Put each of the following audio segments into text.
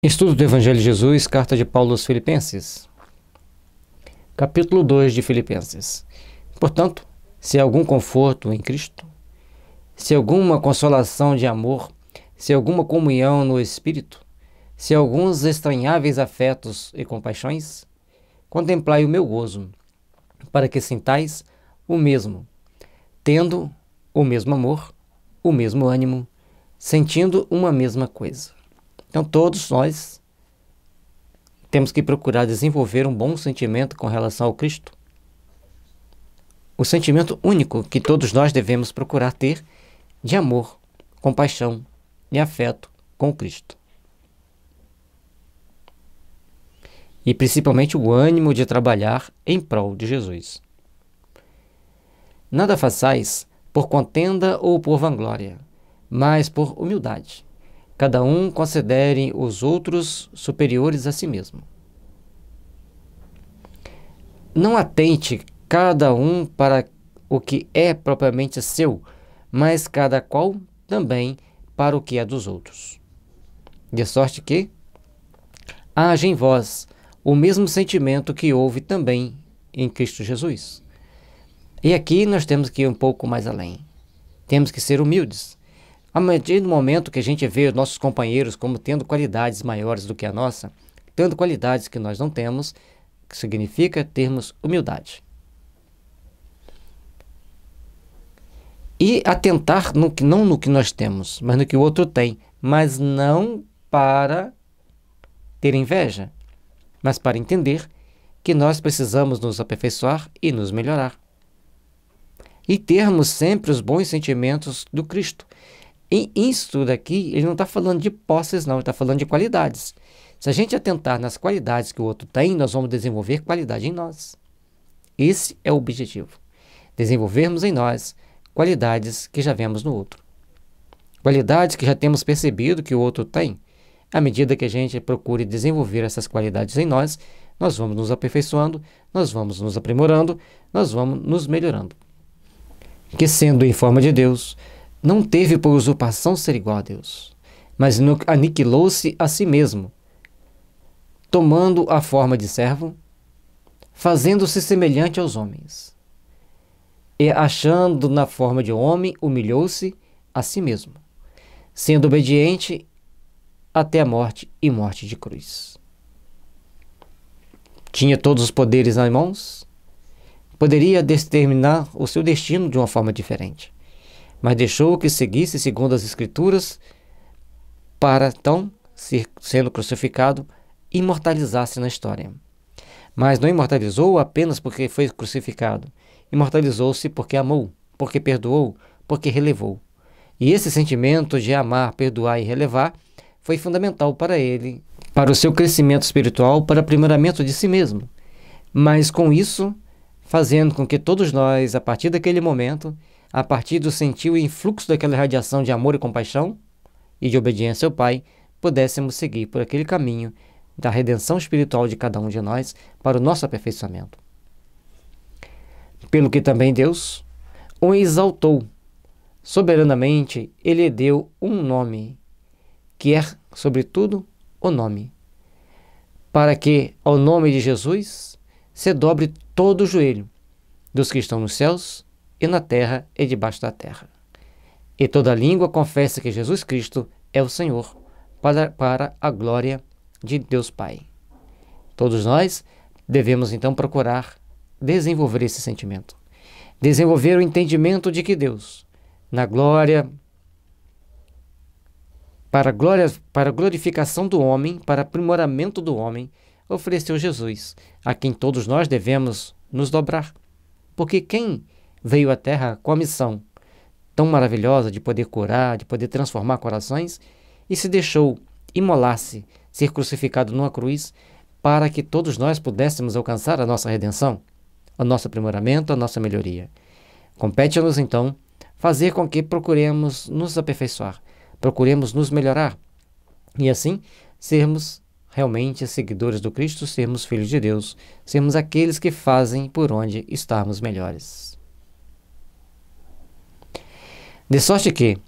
Estudo do Evangelho de Jesus, carta de Paulo aos Filipenses. Capítulo 2 de Filipenses. Portanto, se algum conforto em Cristo, se alguma consolação de amor, se alguma comunhão no Espírito, se alguns estranháveis afetos e compaixões, contemplai o meu gozo, para que sintais o mesmo, tendo o mesmo amor, o mesmo ânimo, sentindo uma mesma coisa então, todos nós temos que procurar desenvolver um bom sentimento com relação ao Cristo. O sentimento único que todos nós devemos procurar ter de amor, compaixão e afeto com Cristo. E principalmente o ânimo de trabalhar em prol de Jesus. Nada façais por contenda ou por vanglória, mas por humildade Cada um considere os outros superiores a si mesmo. Não atente cada um para o que é propriamente seu, mas cada qual também para o que é dos outros. De sorte que haja em vós o mesmo sentimento que houve também em Cristo Jesus. E aqui nós temos que ir um pouco mais além. Temos que ser humildes à medida do momento que a gente vê nossos companheiros como tendo qualidades maiores do que a nossa, tendo qualidades que nós não temos, que significa termos humildade. E atentar no que, não no que nós temos, mas no que o outro tem, mas não para ter inveja, mas para entender que nós precisamos nos aperfeiçoar e nos melhorar. E termos sempre os bons sentimentos do Cristo, e isto daqui, aqui, ele não está falando de posses, não, ele está falando de qualidades. Se a gente atentar nas qualidades que o outro tem, nós vamos desenvolver qualidade em nós. Esse é o objetivo. Desenvolvermos em nós qualidades que já vemos no outro. Qualidades que já temos percebido que o outro tem. À medida que a gente procure desenvolver essas qualidades em nós, nós vamos nos aperfeiçoando, nós vamos nos aprimorando, nós vamos nos melhorando. Que sendo em forma de Deus, não teve por usurpação ser igual a Deus, mas aniquilou-se a si mesmo, tomando a forma de servo, fazendo-se semelhante aos homens. E achando na forma de homem, humilhou-se a si mesmo, sendo obediente até a morte e morte de cruz. Tinha todos os poderes nas mãos, poderia determinar o seu destino de uma forma diferente mas deixou que seguisse segundo as Escrituras, para então, ser, sendo crucificado, imortalizasse na história. Mas não imortalizou apenas porque foi crucificado, imortalizou-se porque amou, porque perdoou, porque relevou. E esse sentimento de amar, perdoar e relevar foi fundamental para ele, para o seu crescimento espiritual, para o aprimoramento de si mesmo. Mas com isso, fazendo com que todos nós, a partir daquele momento, a partir do sentir o influxo daquela radiação de amor e compaixão e de obediência ao Pai, pudéssemos seguir por aquele caminho da redenção espiritual de cada um de nós para o nosso aperfeiçoamento. Pelo que também Deus o exaltou. Soberanamente, ele deu um nome, que é, sobretudo, o nome, para que, ao nome de Jesus, se dobre todo o joelho dos que estão nos céus e na terra e debaixo da terra. E toda língua confessa que Jesus Cristo é o Senhor, para, para a glória de Deus Pai. Todos nós devemos então procurar desenvolver esse sentimento, desenvolver o entendimento de que Deus, na glória, para, glória, para glorificação do homem, para aprimoramento do homem, ofereceu Jesus, a quem todos nós devemos nos dobrar. Porque quem veio à Terra com a missão tão maravilhosa de poder curar, de poder transformar corações, e se deixou imolar-se, ser crucificado numa cruz, para que todos nós pudéssemos alcançar a nossa redenção, o nosso aprimoramento, a nossa melhoria. Compete-nos, então, fazer com que procuremos nos aperfeiçoar, procuremos nos melhorar e, assim, sermos realmente seguidores do Cristo, sermos filhos de Deus, sermos aqueles que fazem por onde estarmos melhores. De sorte que,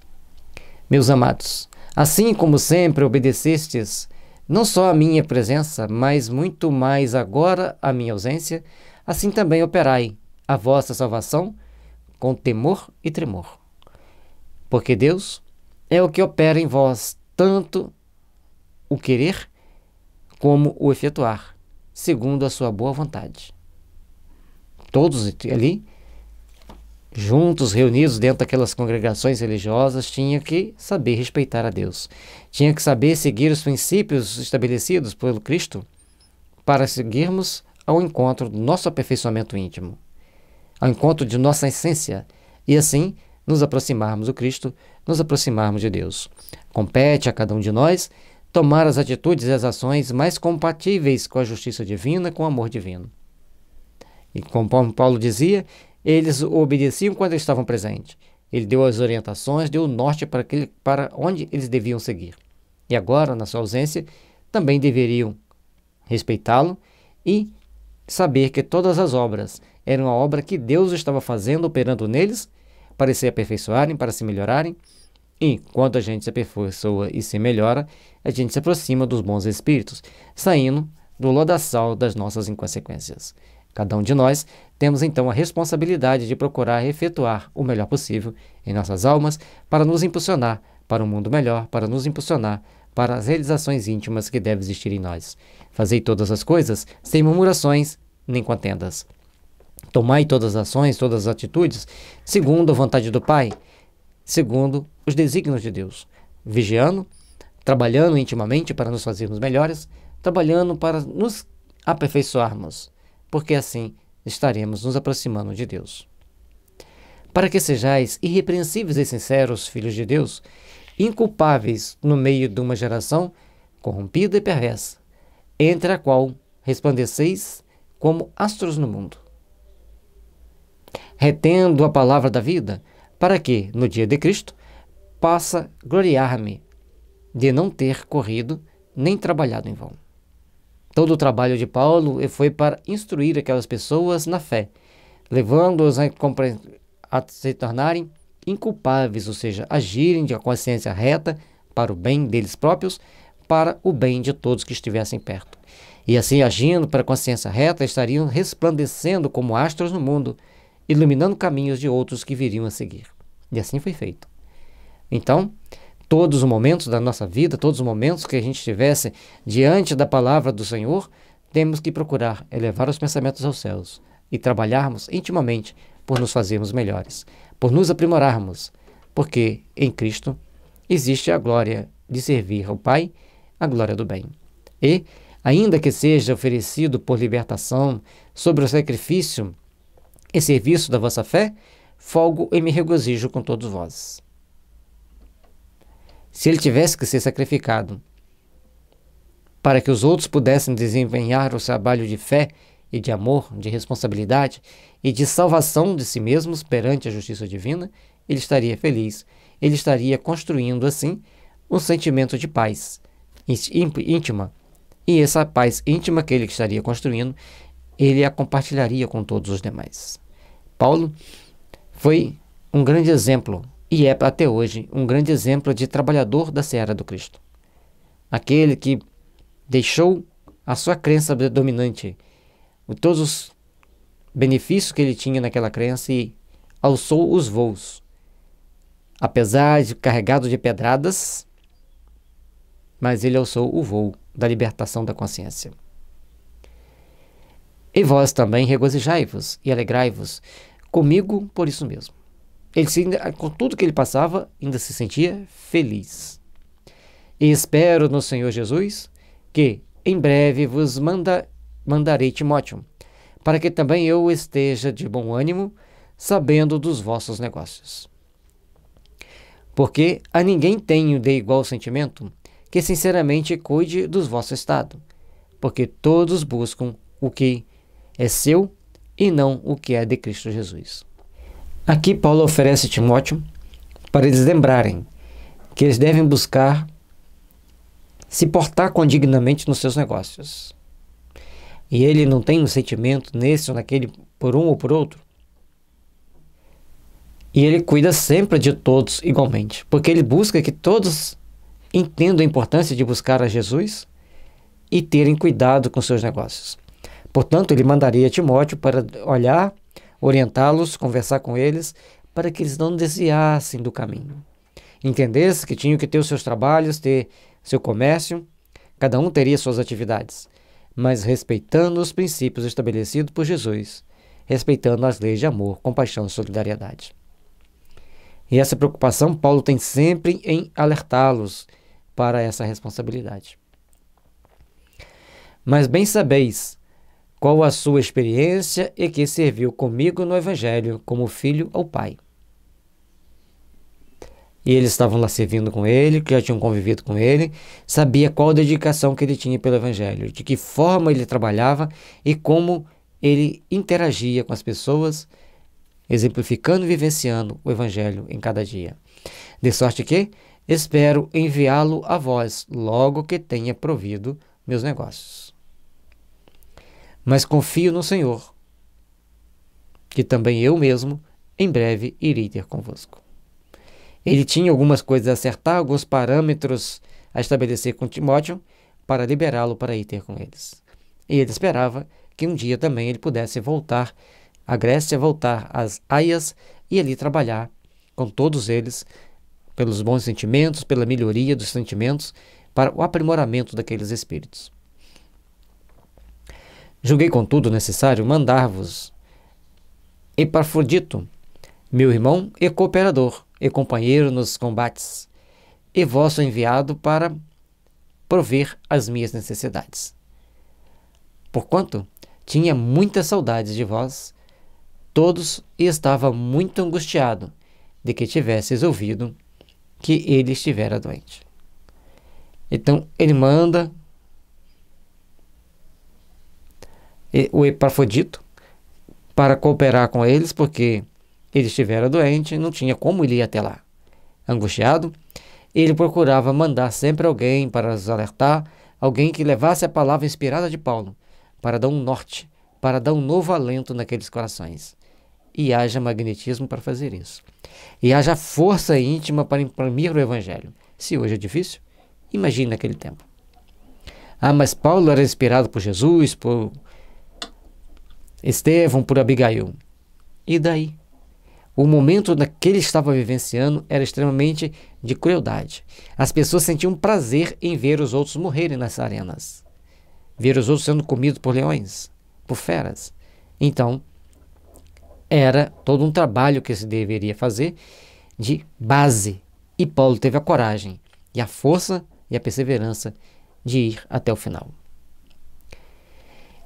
meus amados, assim como sempre obedecestes, não só a minha presença, mas muito mais agora a minha ausência, assim também operai a vossa salvação com temor e tremor. Porque Deus é o que opera em vós tanto o querer como o efetuar, segundo a sua boa vontade. Todos ali juntos, reunidos dentro daquelas congregações religiosas, tinha que saber respeitar a Deus. Tinha que saber seguir os princípios estabelecidos pelo Cristo para seguirmos ao encontro do nosso aperfeiçoamento íntimo, ao encontro de nossa essência e assim nos aproximarmos do Cristo, nos aproximarmos de Deus. Compete a cada um de nós tomar as atitudes e as ações mais compatíveis com a justiça divina, com o amor divino. E como Paulo dizia, eles obedeciam quando eles estavam presentes. Ele deu as orientações, deu o norte para, aquele, para onde eles deviam seguir. E agora, na sua ausência, também deveriam respeitá-lo e saber que todas as obras eram a obra que Deus estava fazendo, operando neles, para se aperfeiçoarem, para se melhorarem. E quando a gente se aperfeiçoa e se melhora, a gente se aproxima dos bons espíritos, saindo do lodaçal das nossas inconsequências. Cada um de nós temos então a responsabilidade de procurar efetuar o melhor possível em nossas almas para nos impulsionar para um mundo melhor, para nos impulsionar para as realizações íntimas que devem existir em nós. Fazei todas as coisas sem murmurações nem contendas. Tomai todas as ações, todas as atitudes, segundo a vontade do Pai, segundo os desígnios de Deus, vigiando, trabalhando intimamente para nos fazermos melhores, trabalhando para nos aperfeiçoarmos porque assim estaremos nos aproximando de Deus. Para que sejais irrepreensíveis e sinceros, filhos de Deus, inculpáveis no meio de uma geração corrompida e perversa, entre a qual resplandeceis como astros no mundo. Retendo a palavra da vida, para que, no dia de Cristo, possa gloriar-me de não ter corrido nem trabalhado em vão. Todo o trabalho de Paulo foi para instruir aquelas pessoas na fé, levando-os a, a, se tornarem inculpáveis, ou seja, agirem de consciência reta para o bem deles próprios, para o bem de todos que estivessem perto. E assim, agindo para a consciência reta, estariam resplandecendo como astros no mundo, iluminando caminhos de outros que viriam a seguir. E assim foi feito. Então, todos os momentos da nossa vida, todos os momentos que a gente estivesse diante da palavra do Senhor, temos que procurar elevar os pensamentos aos céus e trabalharmos intimamente por nos fazermos melhores, por nos aprimorarmos, porque em Cristo existe a glória de servir ao Pai, a glória do bem. E, ainda que seja oferecido por libertação sobre o sacrifício e serviço da vossa fé, folgo e me regozijo com todos vós se ele tivesse que ser sacrificado para que os outros pudessem desempenhar o trabalho de fé e de amor, de responsabilidade e de salvação de si mesmos perante a justiça divina, ele estaria feliz. Ele estaria construindo assim um sentimento de paz íntima. E essa paz íntima que ele estaria construindo, ele a compartilharia com todos os demais. Paulo foi um grande exemplo e é até hoje um grande exemplo de trabalhador da seara do Cristo. Aquele que deixou a sua crença dominante, todos os benefícios que ele tinha naquela crença e alçou os voos. Apesar de carregado de pedradas, mas ele alçou o voo da libertação da consciência. E vós também regozijai-vos e alegrai-vos comigo por isso mesmo ele se, com tudo que ele passava, ainda se sentia feliz. E espero no Senhor Jesus que em breve vos manda, mandarei Timóteo, para que também eu esteja de bom ânimo, sabendo dos vossos negócios. Porque a ninguém tenho de igual sentimento que sinceramente cuide dos vosso estado, porque todos buscam o que é seu e não o que é de Cristo Jesus. Aqui Paulo oferece Timóteo para eles lembrarem que eles devem buscar se portar condignamente nos seus negócios. E ele não tem um sentimento nesse ou naquele por um ou por outro. E ele cuida sempre de todos igualmente, porque ele busca que todos entendam a importância de buscar a Jesus e terem cuidado com seus negócios. Portanto, ele mandaria Timóteo para olhar orientá-los, conversar com eles, para que eles não desviassem do caminho. Entendesse que tinham que ter os seus trabalhos, ter seu comércio, cada um teria suas atividades, mas respeitando os princípios estabelecidos por Jesus, respeitando as leis de amor, compaixão e solidariedade. E essa preocupação Paulo tem sempre em alertá-los para essa responsabilidade. Mas bem sabeis qual a sua experiência e que serviu comigo no Evangelho como filho ao Pai. E eles estavam lá servindo com ele, que já tinham convivido com ele, sabia qual dedicação que ele tinha pelo Evangelho, de que forma ele trabalhava e como ele interagia com as pessoas, exemplificando e vivenciando o Evangelho em cada dia. De sorte que espero enviá-lo a vós logo que tenha provido meus negócios mas confio no Senhor, que também eu mesmo em breve irei ter convosco. Ele tinha algumas coisas a acertar, alguns parâmetros a estabelecer com Timóteo para liberá-lo para ir ter com eles. E ele esperava que um dia também ele pudesse voltar à Grécia, voltar às Aias e ali trabalhar com todos eles pelos bons sentimentos, pela melhoria dos sentimentos, para o aprimoramento daqueles espíritos. Julguei, contudo, necessário mandar-vos Epafrodito, meu irmão e cooperador e companheiro nos combates, e vosso enviado para prover as minhas necessidades. Porquanto tinha muitas saudades de vós, todos, e estava muito angustiado de que tivesseis ouvido que ele estivera doente. Então ele manda o Epafrodito para cooperar com eles, porque ele estivera doente, não tinha como ele ir até lá. Angustiado, ele procurava mandar sempre alguém para os alertar, alguém que levasse a palavra inspirada de Paulo, para dar um norte, para dar um novo alento naqueles corações. E haja magnetismo para fazer isso. E haja força íntima para imprimir o Evangelho. Se hoje é difícil, imagine naquele tempo. Ah, mas Paulo era inspirado por Jesus, por Estevão por Abigail. E daí? O momento que ele estava vivenciando era extremamente de crueldade. As pessoas sentiam prazer em ver os outros morrerem nas arenas, ver os outros sendo comidos por leões, por feras. Então, era todo um trabalho que se deveria fazer de base. E Paulo teve a coragem e a força e a perseverança de ir até o final.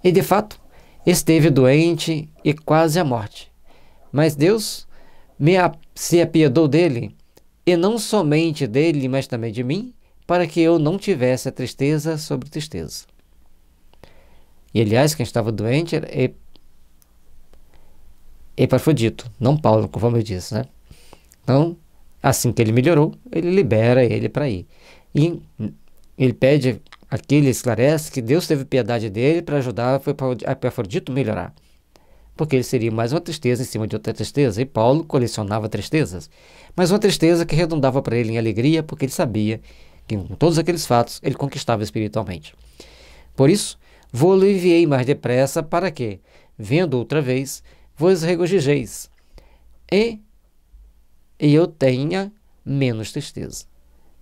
E de fato, Esteve doente e quase à morte. Mas Deus me a, se apiedou dele, e não somente dele, mas também de mim, para que eu não tivesse a tristeza sobre tristeza. E aliás, quem estava doente era Epafrodito, não Paulo, como eu disse, né? Então, assim que ele melhorou, ele libera ele para ir. E ele pede Aqui ele esclarece que Deus teve piedade dele para ajudar a Afrodito melhorar, porque ele seria mais uma tristeza em cima de outra tristeza, e Paulo colecionava tristezas, mas uma tristeza que redundava para ele em alegria, porque ele sabia que com todos aqueles fatos ele conquistava espiritualmente. Por isso, vou aliviar mais depressa para que, vendo outra vez, vos regozijeis, e, e eu tenha menos tristeza.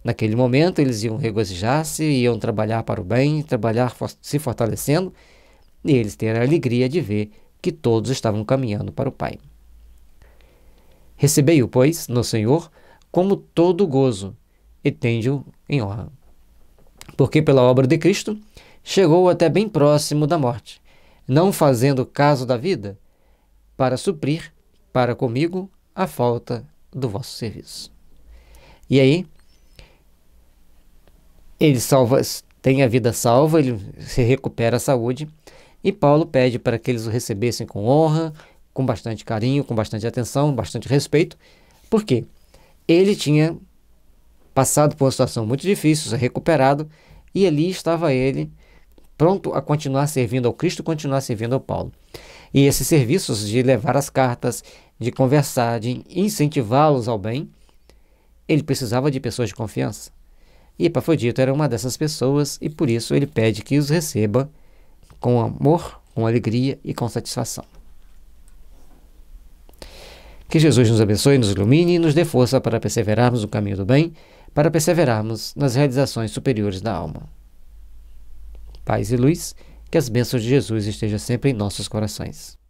Naquele momento eles iam regozijar-se, iam trabalhar para o bem, trabalhar se fortalecendo, e eles terão a alegria de ver que todos estavam caminhando para o Pai. Recebei-o, pois, no Senhor, como todo gozo, e tende-o em honra. Porque pela obra de Cristo chegou até bem próximo da morte, não fazendo caso da vida, para suprir para comigo a falta do vosso serviço. E aí, ele salva, tem a vida salva, ele se recupera a saúde. E Paulo pede para que eles o recebessem com honra, com bastante carinho, com bastante atenção, bastante respeito. Por quê? Ele tinha passado por uma situação muito difícil, se recuperado, e ali estava ele, pronto a continuar servindo ao Cristo, continuar servindo ao Paulo. E esses serviços de levar as cartas, de conversar, de incentivá-los ao bem, ele precisava de pessoas de confiança. E Epafrodito era uma dessas pessoas e por isso ele pede que os receba com amor, com alegria e com satisfação. Que Jesus nos abençoe, nos ilumine e nos dê força para perseverarmos no caminho do bem, para perseverarmos nas realizações superiores da alma. Paz e luz, que as bênçãos de Jesus estejam sempre em nossos corações.